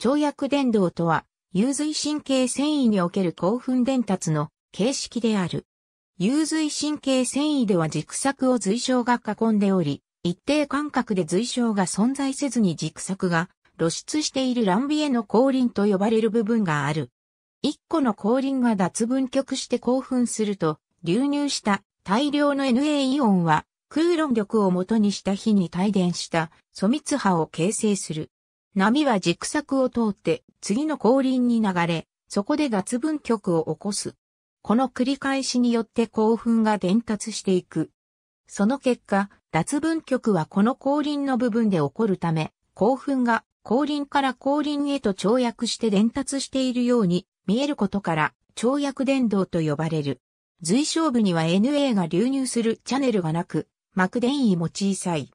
跳躍伝導とは、有髄神経繊維における興奮伝達の形式である。有髄神経繊維では軸索を髄鞘が囲んでおり、一定間隔で髄鞘が存在せずに軸索が露出している乱尾への後輪と呼ばれる部分がある。一個の後輪が脱分極して興奮すると、流入した大量の NA イオンは、空論力をもとにした火に帯電した粗密波を形成する。波は軸索を通って次の後輪に流れ、そこで脱分極を起こす。この繰り返しによって興奮が伝達していく。その結果、脱分極はこの後輪の部分で起こるため、興奮が後輪から後輪へと跳躍して伝達しているように見えることから跳躍伝導と呼ばれる。随小部には NA が流入するチャネルがなく、膜電位も小さい。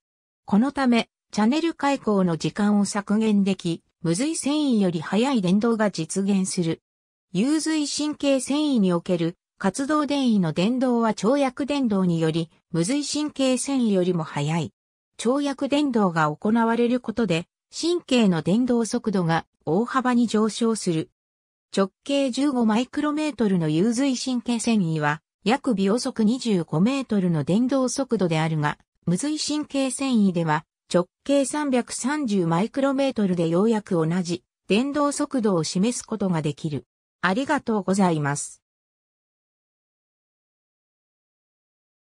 このため、チャネル開口の時間を削減でき、無髄繊維より早い電動が実現する。有髄神経繊維における活動電位の電動は跳躍電動により、無髄神経繊維よりも速い。跳躍電動が行われることで、神経の電動速度が大幅に上昇する。直径15マイクロメートルの有髄神経繊維は、約秒速25メートルの電動速度であるが、無髄神経繊維では直径330マイクロメートルでようやく同じ電動速度を示すことができる。ありがとうございます。